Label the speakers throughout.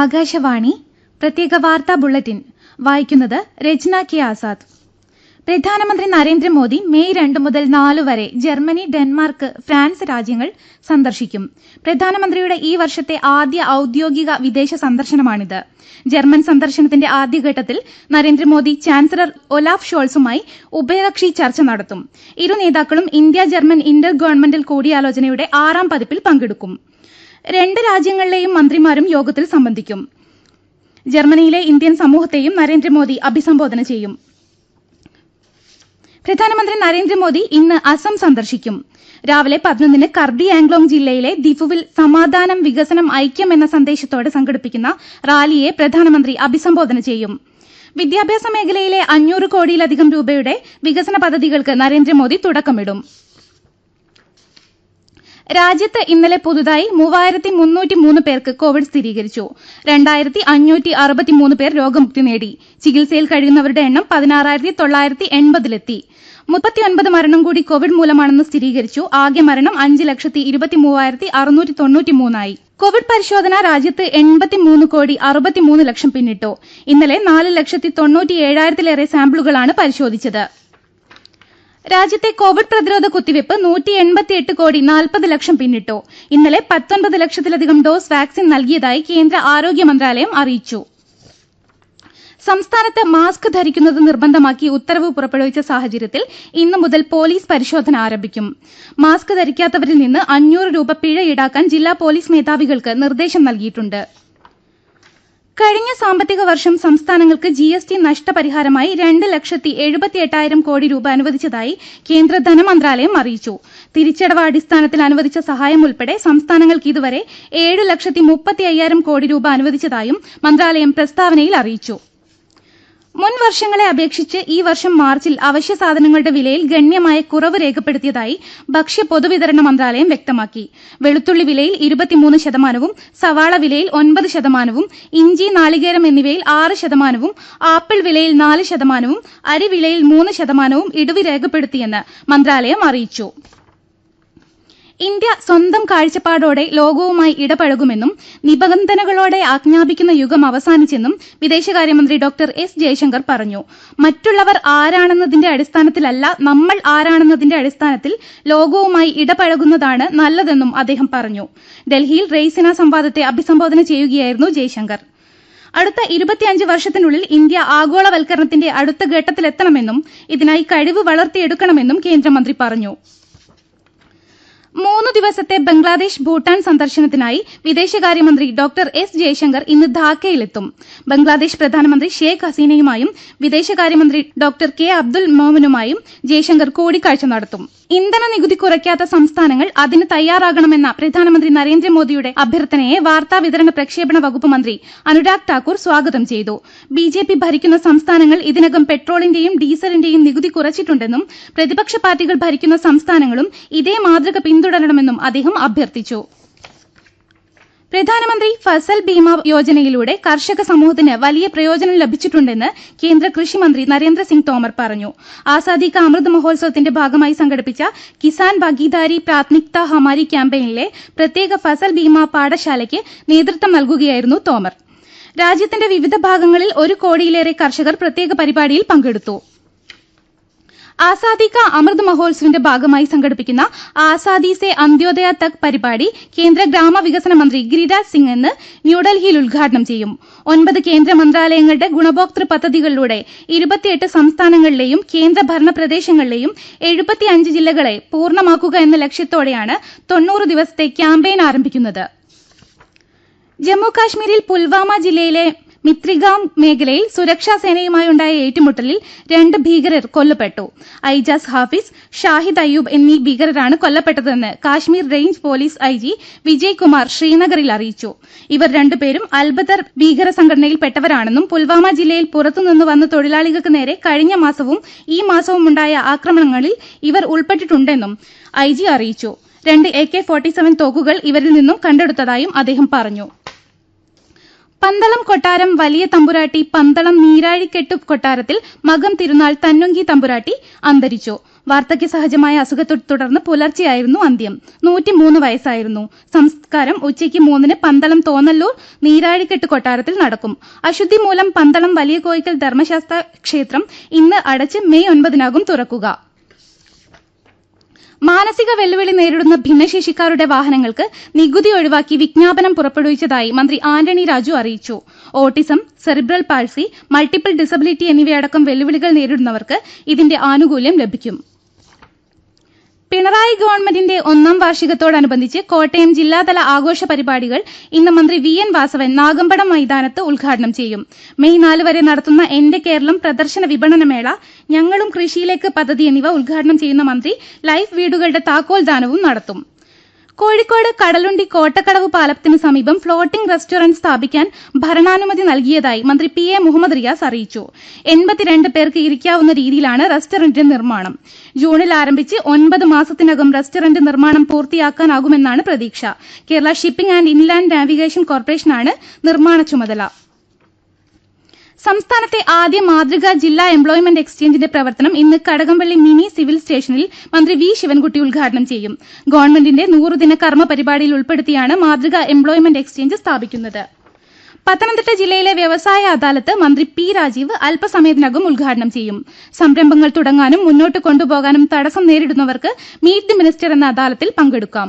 Speaker 1: ആകാശവാണി പ്രത്യേക വാർത്താ ബുള്ളറ്റിൻ വായിക്കുന്നത് രജ്ന കെ ആസാദ് പ്രധാനമന്ത്രി നരേന്ദ്രമോദി മെയ് രണ്ട് മുതൽ നാലു വരെ ജർമ്മനി ഡെൻമാർക്ക് ഫ്രാൻസ് രാജ്യങ്ങൾ സന്ദർശിക്കും പ്രധാനമന്ത്രിയുടെ ഈ വർഷത്തെ ആദ്യ ഔദ്യോഗിക വിദേശ സന്ദർശനമാണിത് ജർമ്മൻ സന്ദർശനത്തിന്റെ ആദ്യഘട്ടത്തിൽ നരേന്ദ്രമോദി ചാൻസലർ ഒലാഫ് ഷോൾസുമായി ഉഭയകക്ഷി ചർച്ച നടത്തും ഇരു നേതാക്കളും ഇന്ത്യ ജർമ്മൻ ഇന്റർ ഗവൺമെന്റൽ കൂടിയാലോചനയുടെ ആറാം പതിപ്പിൽ പങ്കെടുക്കും രണ്ട് രാജ്യങ്ങളിലെയും മന്ത്രിമാരും യോഗത്തിൽ സംബന്ധിക്കും ജർമ്മനിയിലെ ഇന്ത്യൻ സമൂഹത്തെയും നരേന്ദ്രമോദി അഭിസംബോധന ചെയ്യും പ്രധാനമന്ത്രി നരേന്ദ്രമോദി ഇന്ന് അസം സന്ദർശിക്കും രാവിലെ പതിനൊന്നിന് കർബി ആംഗ്ലോങ് ജില്ലയിലെ ദിഫുവിൽ സമാധാനം വികസനം ഐക്യം എന്ന സന്ദേശത്തോടെ സംഘടിപ്പിക്കുന്ന റാലിയെ പ്രധാനമന്ത്രി അഭിസംബോധന ചെയ്യും വിദ്യാഭ്യാസ മേഖലയിലെ അഞ്ഞൂറ് കോടിയിലധികം രൂപയുടെ വികസന പദ്ധതികൾക്ക് നരേന്ദ്രമോദി തുടക്കമിടും രാജ്യത്ത് ഇന്നലെ പുതുതായി മൂവായിരത്തി മുന്നൂറ്റി മൂന്ന് പേർക്ക് കോവിഡ് സ്ഥിരീകരിച്ചു രണ്ടായിരത്തി അഞ്ഞൂറ്റി അറുപത്തി മൂന്ന് പേർ രോഗമുക്തി നേടി ചികിത്സയിൽ കഴിയുന്നവരുടെ എണ്ണം പതിനാറായിരത്തി തൊള്ളായിരത്തി എൺപതിലെത്തി മുപ്പത്തിയൊൻപത് മരണം കൂടി കോവിഡ് മൂലമാണെന്ന് സ്ഥിരീകരിച്ചു ആകെ മരണം അഞ്ച് ലക്ഷത്തി ഇരുപത്തി ഇരുപത്തിമൂവായിരത്തി അറുന്നൂറ്റി മൂന്നായി കോവിഡ് പരിശോധന രാജ്യത്ത് എൺപത്തിമൂന്ന് കോടി അറുപത്തിമൂന്ന് ലക്ഷം പിന്നിട്ടു ഇന്നലെ നാല് ലക്ഷത്തി തൊണ്ണൂറ്റി ഏഴായിരത്തിലേറെ സാമ്പിളുകളാണ് പരിശോധിച്ചത് രാജ്യത്തെ കോവിഡ് പ്രതിരോധ കുത്തിവയ്പ് നൂറ്റി എൺപത്തിയെട്ട് കോടി നാൽപ്പത് ലക്ഷം പിന്നിട്ടു ഇന്നലെ പത്തൊൻപത് ലക്ഷത്തിലധികം ഡോസ് വാക്സിൻ നൽകിയതായി കേന്ദ്ര ആരോഗ്യ മന്ത്രാലയം അറിയിച്ചു സംസ്ഥാനത്ത് മാസ്ക് ധരിക്കുന്നത് നിർബന്ധമാക്കി ഉത്തരവ് പുറപ്പെടുവിച്ച സാഹചര്യത്തിൽ ഇന്നു മുതൽ പോലീസ് പരിശോധന ആരംഭിക്കും മാസ്ക് ധരിക്കാത്തവരിൽ നിന്ന് അഞ്ഞൂറ് രൂപ പിഴ ഈടാക്കാൻ ജില്ലാ പോലീസ് മേധാവികൾക്ക് നിർദ്ദേശം നൽകിയിട്ടു് കഴിഞ്ഞ സാമ്പത്തിക വർഷം സംസ്ഥാനങ്ങൾക്ക് ജി എസ് ടി നഷ്ടപരിഹാരമായി രണ്ട് ലക്ഷത്തി എട്ടായിരം കോടി രൂപ അനുവദിച്ചതായി കേന്ദ്ര ധനമന്ത്രാലയം അറിയിച്ചു തിരിച്ചടവ് അടിസ്ഥാനത്തിൽ അനുവദിച്ച സഹായം ഉൾപ്പെടെ സംസ്ഥാനങ്ങൾക്ക് ഇതുവരെ ഏഴ് ലക്ഷത്തി മുപ്പത്തി അയ്യായിരം കോടി രൂപ അനുവദിച്ചതായും മന്ത്രാലയം പ്രസ്താവനയിൽ അറിയിച്ചു മുൻ വർഷങ്ങളെ അപേക്ഷിച്ച് ഈ വർഷം മാർച്ചിൽ അവശ്യ സാധനങ്ങളുടെ വിലയിൽ ഗണ്യമായ കുറവ് രേഖപ്പെടുത്തിയതായി ഭക്ഷ്യ പൊതുവിതരണ മന്ത്രാലയം വ്യക്തമാക്കി വെളുത്തുള്ളി വിലയിൽ ഇരുപത്തിമൂന്ന് ശതമാനവും സവാള വിലയിൽ ഒൻപത് ശതമാനവും ഇഞ്ചി നാളികേരം എന്നിവയിൽ ആറ് ശതമാനവും ആപ്പിൾ വിലയിൽ നാല് ശതമാനവും അരി വിലയിൽ മൂന്ന് ശതമാനവും ഇടിവ് രേഖപ്പെടുത്തിയെന്ന് മന്ത്രാലയം അറിയിച്ചു ഇന്ത്യ സ്വന്തം കാഴ്ചപ്പാടോടെ ലോകവുമായി ഇടപഴകുമെന്നും നിബന്ധനകളോടെ ആജ്ഞാപിക്കുന്ന യുഗം അവസാനിച്ചെന്നും വിദേശകാര്യമന്ത്രി ഡോക്ടർ എസ് ജയശങ്കർ പറഞ്ഞു മറ്റുള്ളവർ ആരാണെന്നതിന്റെ അടിസ്ഥാനത്തിലല്ല നമ്മൾ ആരാണെന്നതിന്റെ അടിസ്ഥാനത്തിൽ ലോകവുമായി ഇടപഴകുന്നതാണ് നല്ലതെന്നും അദ്ദേഹം പറഞ്ഞു ഡൽഹിയിൽ റെയ്സിന സംവാദത്തെ അഭിസംബോധന ചെയ്യുകയായിരുന്നു ജയശങ്കർ അടുത്ത ഇരുപത്തിയഞ്ച് വർഷത്തിനുള്ളിൽ ഇന്ത്യ ആഗോളവൽക്കരണത്തിന്റെ അടുത്ത ഘട്ടത്തിലെത്തണമെന്നും ഇതിനായി കഴിവ് വളർത്തിയെടുക്കണമെന്നും കേന്ദ്രമന്ത്രി പറഞ്ഞു മൂന്നു ദിവസത്തെ ബംഗ്ലാദേശ് ഭൂട്ടാൻ സന്ദർശനത്തിനായി വിദേശകാര്യമന്ത്രി ഡോക്ടർ എസ് ജയശങ്കർ ഇന്ന് ധാക്കയിലെത്തും ബംഗ്ലാദേശ് പ്രധാനമന്ത്രി ഷേഖ് ഹസീനയുമായും വിദേശകാര്യമന്ത്രി ഡോക്ടർ കെ അബ്ദുൽ മോമനുമായും ജയശങ്കർ കൂടിക്കാഴ്ച നടത്തും ഇന്ധന നികുതി കുറയ്ക്കാത്ത സംസ്ഥാനങ്ങൾ അതിന് തയ്യാറാകണമെന്ന പ്രധാനമന്ത്രി നരേന്ദ്രമോദിയുടെ അഭ്യർത്ഥനയെ വാർത്താ വിതരണ പ്രക്ഷേപണ വകുപ്പ് മന്ത്രി അനുരാഗ് ഠാക്കൂർ സ്വാഗതം ചെയ്തു ബി ജെ പി ഭരിക്കുന്ന സംസ്ഥാനങ്ങൾ ഇതിനകം പെട്രോളിന്റെയും ഡീസലിന്റെയും നികുതി കുറച്ചിട്ടുണ്ടെന്നും പ്രതിപക്ഷ പാർട്ടികൾ ഭരിക്കുന്ന സംസ്ഥാനങ്ങളും ഇതേ മാതൃക പിന്തുണ പിന്തുടരണമെന്നും അദ്ദേഹം അഭ്യർത്ഥിച്ചു പ്രധാനമന്ത്രി ഫസൽ ഭീമ യോജനയിലൂടെ കർഷക സമൂഹത്തിന് വലിയ പ്രയോജനം ലഭിച്ചിട്ടുണ്ടെന്ന് കേന്ദ്ര കൃഷിമന്ത്രി നരേന്ദ്രസിംഗ് തോമർ പറഞ്ഞു ആസാദി കാ അമൃത് മഹോത്സവത്തിന്റെ ഭാഗമായി സംഘടിപ്പിച്ച കിസാൻ ഭഗീദാരി പ്രാത്നിക്ത ഹമാരി ക്യാമ്പയിനിലെ പ്രത്യേക ഫസൽ ഭീമ പാഠശാലയ്ക്ക് നേതൃത്വം നൽകുകയായിരുന്നു തോമർ രാജ്യത്തിന്റെ വിവിധ ഭാഗങ്ങളിൽ ഒരു കോടിയിലേറെ കർഷകർ പ്രത്യേക പരിപാടിയിൽ പങ്കെടുത്തു ആസാദി കാ അമൃത് മഹോത്സവിന്റെ ഭാഗമായി സംഘടിപ്പിക്കുന്ന ആസാദി സെ അന്ത്യോദയ തക് പരിപാടി കേന്ദ്ര ഗ്രാമവികസന മന്ത്രി ഗിരിരാജ് സിംഗ് ഇന്ന് ന്യൂഡൽഹിയിൽ ഉദ്ഘാടനം ചെയ്യും ഒൻപത് കേന്ദ്ര മന്ത്രാലയങ്ങളുടെ ഗുണഭോക്തൃ പദ്ധതികളിലൂടെ ഇരുപത്തിയെട്ട് സംസ്ഥാനങ്ങളിലെയും കേന്ദ്ര ഭരണ പ്രദേശങ്ങളിലെയും എഴുപത്തിയഞ്ച് ജില്ലകളെ പൂർണ്ണമാക്കുക എന്ന ലക്ഷ്യത്തോടെയാണ് തൊണ്ണൂറ് ദിവസത്തെ ക്യാമ്പയിൻ ആരംഭിക്കുന്നത് ജമ്മുകാശ്മീരിൽ പുൽവാമ ജില്ലയിലെ മിത്രിഗാം മേഖലയിൽ സുരക്ഷാസേനയുമായുണ്ടായ ഏറ്റുമുട്ടലിൽ രണ്ട് ഭീകരർ കൊല്ലപ്പെട്ടു ഐജാസ് ഹാഫിസ് ഷാഹിദ് അയ്യൂബ് എന്നീ ഭീകരരാണ് കൊല്ലപ്പെട്ടതെന്ന് Kashmir range police I G Vijay Kumar ശ്രീനഗറിൽ അറിയിച്ചു ഇവർ രണ്ടുപേരും അൽബദർ ഭീകര സംഘടനയിൽപ്പെട്ടവരാണെന്നും പുൽവാമ ജില്ലയിൽ പുറത്തുനിന്ന് വന്ന തൊഴിലാളികൾക്ക് നേരെ കഴിഞ്ഞ മാസവും ഈ ഉണ്ടായ ആക്രമണങ്ങളിൽ ഇവർ ഉൾപ്പെട്ടിട്ടുണ്ടെന്നും ഐ ജി അറിയിച്ചു രണ്ട് എ കെ ഫോർട്ടി സെവൻ തോക്കുകൾ ഇവരിൽ നിന്നും കണ്ടെടുത്തതായും അദ്ദേഹം പറഞ്ഞു പന്തളം കൊട്ടാരം വലിയ തമ്പുരാട്ടി പന്തളം നീരാഴിക്കെട്ടു കൊട്ടാരത്തിൽ മകം തിരുനാൾ തന്നുങ്കി തമ്പുരാട്ടി അന്തരിച്ചു സഹജമായ അസുഖത്തെ തുടർന്ന് പുലർച്ചെയായിരുന്നു അന്ത്യം വയസ്സായിരുന്നു സംസ്കാരം ഉച്ചയ്ക്ക് മൂന്നിന് പന്തളം തോന്നല്ലൂർ നീരാഴിക്കെട്ട് കൊട്ടാരത്തിൽ നടക്കും അശുദ്ധി മൂലം പന്തളം വലിയ കോയിക്കൽ ധർമ്മശാസ്ത്ര ക്ഷേത്രം ഇന്ന് അടച്ച് മെയ് ഒൻപതിനാകും തുറക്കുക മാനസിക വെല്ലുവിളി നേരിടുന്ന ഭിന്നശേഷിക്കാരുടെ വാഹനങ്ങൾക്ക് നികുതി ഒഴിവാക്കി വിജ്ഞാപനം പുറപ്പെടുവിച്ചതായി മന്ത്രി ആന്റണി രാജു അറിയിച്ചു autism cerebral palsy multiple disability എന്നിവയടക്കം വെല്ലുവിളികൾ നേരിടുന്നവർക്ക് ഇതിന്റെ ആനുകൂല്യം ലഭിക്കും പിണറായി ഗവൺമെന്റിന്റെ ഒന്നാം വാർഷികത്തോടനുബന്ധിച്ച് കോട്ടയം ജില്ലാതല ആഘോഷ പരിപാടികൾ ഇന്ന് മന്ത്രി വി എൻ വാസവൻ നാഗമ്പടം മൈതാനത്ത് ഉദ്ഘാടനം ചെയ്യും മെയ് നാല് വരെ നടത്തുന്ന എന്റെ കേരളം പ്രദർശന വിപണന മേള ഞങ്ങളും കൃഷിയിലേക്ക് പദ്ധതി എന്നിവ ഉദ്ഘാടനം ചെയ്യുന്ന മന്ത്രി ലൈഫ് വീടുകളുടെ താക്കോൽദാനവും നടത്തും കോഴിക്കോട് കടലുണ്ടി കോട്ടക്കടവ് പാലത്തിന് സമീപം ഫ്ളോട്ടിംഗ് റെസ്റ്റോറന്റ് സ്ഥാപിക്കാൻ ഭരണാനുമതി നൽകിയതായി മന്ത്രി പി എ മുഹമ്മദ് റിയാസ് അറിയിച്ചു എൺപത്തിരണ്ട് പേർക്ക് ഇരിക്കാവുന്ന രീതിയിലാണ് റെസ്റ്റോറന്റിന്റെ നിർമ്മാണം ജൂണിൽ ആരംഭിച്ച് ഒൻപത് മാസത്തിനകം റെസ്റ്റോറന്റ് നിർമ്മാണം പൂർത്തിയാക്കാനാകുമെന്നാണ് പ്രതീക്ഷ Kerala shipping and inland navigation കോർപ്പറേഷനാണ് നിർമ്മാണ ചുമതല സംസ്ഥാനത്തെ ആദ്യ മാതൃകാ ജില്ലാ എംപ്ലോയ്മെന്റ് എക്സ്ചേഞ്ചിന്റെ പ്രവർത്തനം ഇന്ന് കടകംപള്ളി മിനി സിവിൽ സ്റ്റേഷനിൽ മന്ത്രി വി ശിവൻകുട്ടി ഉദ്ഘാടനം ചെയ്യും ഗവൺമെന്റിന്റെ നൂറുദിന കർമ്മ പരിപാടിയിൽ ഉൾപ്പെടുത്തിയാണ് മാതൃകാ എംപ്ലോയ്മെന്റ് എക്സ്ചേഞ്ച് സ്ഥാപിക്കുന്നത് പത്തനംതിട്ട ജില്ലയിലെ വ്യവസായ അദാലത്ത് മന്ത്രി പി രാജീവ് അല്പസമയത്തിനകം ഉദ്ഘാടനം ചെയ്യും സംരംഭങ്ങൾ തുടങ്ങാനും മുന്നോട്ട് കൊണ്ടുപോകാനും തടസ്സം നേരിടുന്നവർക്ക് മീറ്റ് ദി മിനിസ്റ്റർ എന്ന അദാലത്തിൽ പങ്കെടുക്കാം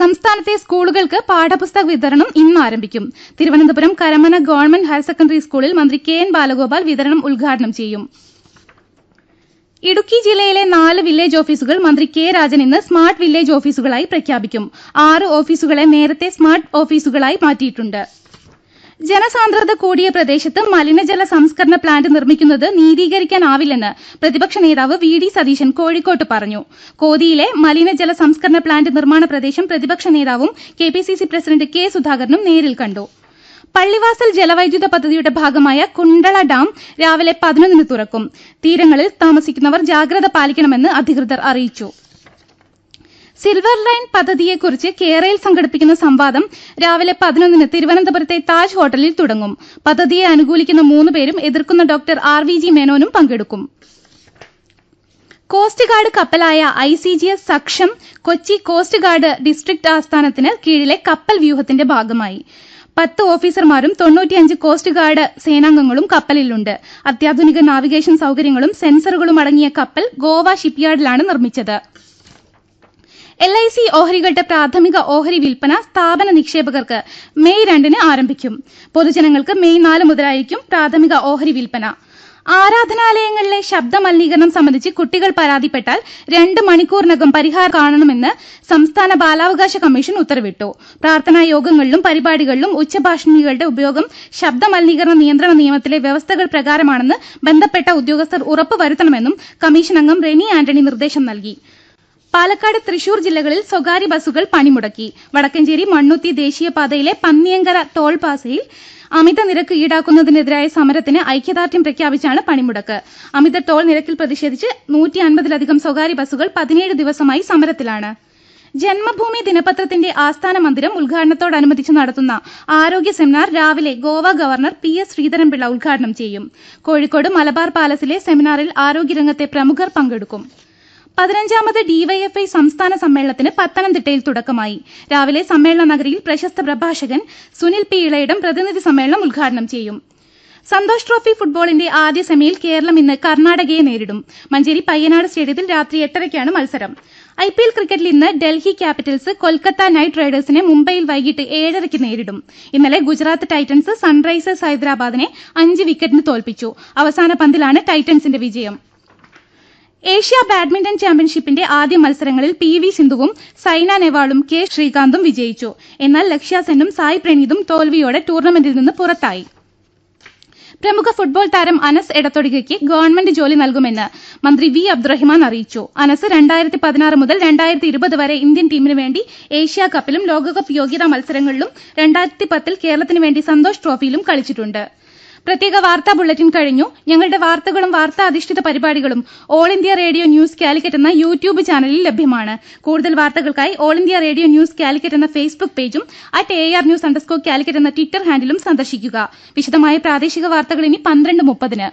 Speaker 1: സംസ്ഥാനത്തെ സ്കൂളുകൾക്ക് പാഠപുസ്തക വിതരണം ഇന്ന് ആരംഭിക്കും Thiruvananthapuram Karamana government higher secondary സ്കൂളിൽ മന്ത്രി കെ എൻ ബാലഗോപാൽ വിതരണം ഉദ്ഘാടനം ചെയ്യും ഇടുക്കി ജില്ലയിലെ നാല് വില്ലേജ് ഓഫീസുകൾ മന്ത്രി കെ രാജൻ ഇന്ന് സ്മാർട്ട് വില്ലേജ് ഓഫീസുകളായി പ്രഖ്യാപിക്കും ആറ് ഓഫീസുകളെ നേരത്തെ സ്മാർട്ട് ഓഫീസുകളായി മാറ്റിയിട്ടുണ്ട് ജനസാന്ദ്രത കൂടിയ പ്രദേശത്ത് മലിനജല സംസ്കരണ പ്ലാന്റ് നിർമ്മിക്കുന്നത് നീതീകരിക്കാനാവില്ലെന്ന് പ്രതിപക്ഷ നേതാവ് വി ഡി സതീശൻ കോഴിക്കോട്ട് പറഞ്ഞു കോതിയിലെ മലിനജല സംസ്കരണ പ്ലാന്റ് നിർമ്മാണ പ്രദേശം പ്രതിപക്ഷ നേതാവും K P C C president K സുധാകരനും നേരിൽ കണ്ടു പള്ളിവാസൽ ജലവൈദ്യുത പദ്ധതിയുടെ ഭാഗമായ കുണ്ടള ഡാം രാവിലെ പതിനൊന്നിന് തുറക്കും തീരങ്ങളിൽ താമസിക്കുന്നവർ ജാഗ്രത പാലിക്കണമെന്ന് അധികൃതർ അറിയിച്ചു സിൽവർ ലൈൻ പദ്ധതിയെക്കുറിച്ച് കേരളയിൽ സംഘടിപ്പിക്കുന്ന സംവാദം രാവിലെ പതിനൊന്നിന് തിരുവനന്തപുരത്തെ താജ് ഹോട്ടലിൽ തുടങ്ങും പദ്ധതിയെ അനുകൂലിക്കുന്ന മൂന്ന് പേരും എതിർക്കുന്ന ഡോക്ടർ ആർ വി ജി മേനോനും പങ്കെടുക്കും കോസ്റ്റ് ഗാർഡ് കപ്പലായ I C G S Saksham Kochi coast guard district ആസ്ഥാനത്തിന് കീഴിലെ കപ്പൽ വ്യൂഹത്തിന്റെ ഭാഗമായി പത്ത് ഓഫീസർമാരും തൊണ്ണൂറ്റിയഞ്ച് കോസ്റ്റ് ഗാർഡ് സേനാംഗങ്ങളും കപ്പലിലുണ്ട് അത്യാധുനിക നാവിഗേഷൻ സൌകര്യങ്ങളും സെൻസറുകളും അടങ്ങിയ കപ്പൽ ഗോവ ഷിപ്പ്യാർഡിലാണ് നിർമ്മിച്ചത് എൽ ഐ സി ഓഹരികളുടെ പ്രാഥമിക ഓഹരി വിൽപ്പന സ്ഥാപന നിക്ഷേപകർക്ക് മെയ് രണ്ടിന് ആരംഭിക്കും പൊതുജനങ്ങൾക്ക് മെയ് നാല് മുതലായിരിക്കും പ്രാഥമിക ഓഹരി വിൽപ്പന ആരാധനാലയങ്ങളിലെ ശബ്ദ മലിനീകരണം സംബന്ധിച്ച് കുട്ടികൾ പരാതിപ്പെട്ടാൽ രണ്ട് മണിക്കൂറിനകം പരിഹാരം കാണണമെന്ന് സംസ്ഥാന ബാലാവകാശ കമ്മീഷൻ ഉത്തരവിട്ടു പ്രാർത്ഥനാ യോഗങ്ങളിലും പരിപാടികളിലും ഉച്ചഭാഷിണികളുടെ ഉപയോഗം ശബ്ദ മലിനീകരണ നിയന്ത്രണ നിയമത്തിലെ വ്യവസ്ഥകൾ പ്രകാരമാണെന്ന് ബന്ധപ്പെട്ട ഉദ്യോഗസ്ഥർ ഉറപ്പുവരുത്തണമെന്നും കമ്മീഷൻ അംഗം റെനി ആന്റണി നിർദ്ദേശം നൽകി പാലക്കാട് തൃശൂർ ജില്ലകളിൽ സ്വകാര്യ ബസുകൾ പണിമുടക്കി വടക്കഞ്ചേരി മണ്ണുത്തി ദേശീയപാതയിലെ പന്നിയങ്കര ടോൾ അമിത നിരക്ക് ഈടാക്കുന്നതിനെതിരായ സമരത്തിന് ഐക്യദാർഢ്യം പ്രഖ്യാപിച്ചാണ് പണിമുടക്ക് അമിത ടോൾ നിരക്കിൽ പ്രതിഷേധിച്ച് നൂറ്റി അൻപതിലധികം സ്വകാര്യ ബസുകൾ പതിനേഴ് ദിവസമായി സമരത്തിലാണ് ജന്മഭൂമി ദിനപത്രത്തിന്റെ ആസ്ഥാന മന്ദിരം ഉദ്ഘാടനത്തോടനുബന്ധിച്ച് നടത്തുന്ന ആരോഗ്യ സെമിനാർ രാവിലെ Goa governor P S Sreedharan Pillai ഉദ്ഘാടനം ചെയ്യും കോഴിക്കോട് മലബാർ പാലസിലെ സെമിനാറിൽ ആരോഗ്യരംഗത്തെ പ്രമുഖർ പങ്കെടുക്കും പതിനഞ്ചാമത് ഡിവൈഎഫ്ഐ സംസ്ഥാന സമ്മേളനത്തിന് പത്തനംതിട്ടയിൽ തുടക്കമായി രാവിലെ സമ്മേളന നഗരിയിൽ പ്രശസ്ത പ്രഭാഷകൻ സുനിൽ പി ഇളയിടം പ്രതിനിധി സമ്മേളനം ഉദ്ഘാടനം ചെയ്യും സന്തോഷ് ട്രോഫി ഫുട്ബോളിന്റെ ആദ്യ സെമിയിൽ കേരളം ഇന്ന് കർണാടകയെ നേരിടും മഞ്ചേരി പയ്യനാട് സ്റ്റേഡിയത്തിൽ രാത്രി എട്ടരയ്ക്കാണ് മത്സരം ഐ പി എൽ ക്രിക്കറ്റിൽ ഇന്ന് ഡൽഹി ക്യാപിറ്റൽസ് കൊൽക്കത്ത നൈറ്റ് റൈഡേഴ്സിനെ മുംബൈയിൽ വൈകിട്ട് ഏഴരയ്ക്ക് നേരിടും ഇന്നലെ ഗുജറാത്ത് ടൈറ്റൻസ് സൺറൈസേഴ്സ് ഹൈദരാബാദിനെ അഞ്ച് വിക്കറ്റിന് തോൽപ്പിച്ചു അവസാന പന്തിലാണ് ടൈറ്റൻസിന്റെ വിജയം ഏഷ്യ ബാഡ്മിന്റൺ ചാമ്പ്യൻഷിപ്പിന്റെ ആദ്യ മത്സരങ്ങളിൽ പി വി സിന്ധുവും സൈന നെഹ്വാളും കെ ശ്രീകാന്തും വിജയിച്ചു എന്നാൽ ലക്ഷ്യാസെന്നും സായ് പ്രണീതും തോൽവിയോടെ ടൂർണമെന്റിൽ നിന്ന് പുറത്തായി പ്രമുഖ ഫുട്ബോൾ താരം അനസ് എടത്തൊടികയ്ക്ക് ഗവൺമെന്റ് ജോലി നൽകുമെന്ന് മന്ത്രി വി അബ്ദുറഹിമാൻ അറിയിച്ചു അനസ് രണ്ടായിരത്തി പതിനാറ് മുതൽ രണ്ടായിരത്തി ഇരുപത് വരെ ഇന്ത്യൻ ടീമിന് വേണ്ടി ഏഷ്യാ കപ്പിലും ലോകകപ്പ് യോഗ്യതാ മത്സരങ്ങളിലും രണ്ടായിരത്തി പത്തിൽ കേരളത്തിന് വേണ്ടി സന്തോഷ് ട്രോഫിയിലും കളിച്ചിട്ടു ് പ്രത്യേക വാർത്താ ബുള്ളറ്റിൻ കഴിഞ്ഞു ഞങ്ങളുടെ വാർത്തകളും വാർത്താ അധിഷ്ഠിത പരിപാടികളും all India radio news Calicut എന്ന യൂട്യൂബ് ചാനലിൽ ലഭ്യമാണ് കൂടുതൽ വാർത്തകൾക്കായി all India radio news Calicut എന്ന ഫേസ്ബുക്ക് പേജും at A R news underscore Calicut എന്ന ട്വിറ്റർ ഹാൻഡിലും സന്ദർശിക്കുക വിശദമായ പ്രാദേശിക വാർത്തകൾ ഇനി പന്ത്രണ്ട് മുപ്പതിന്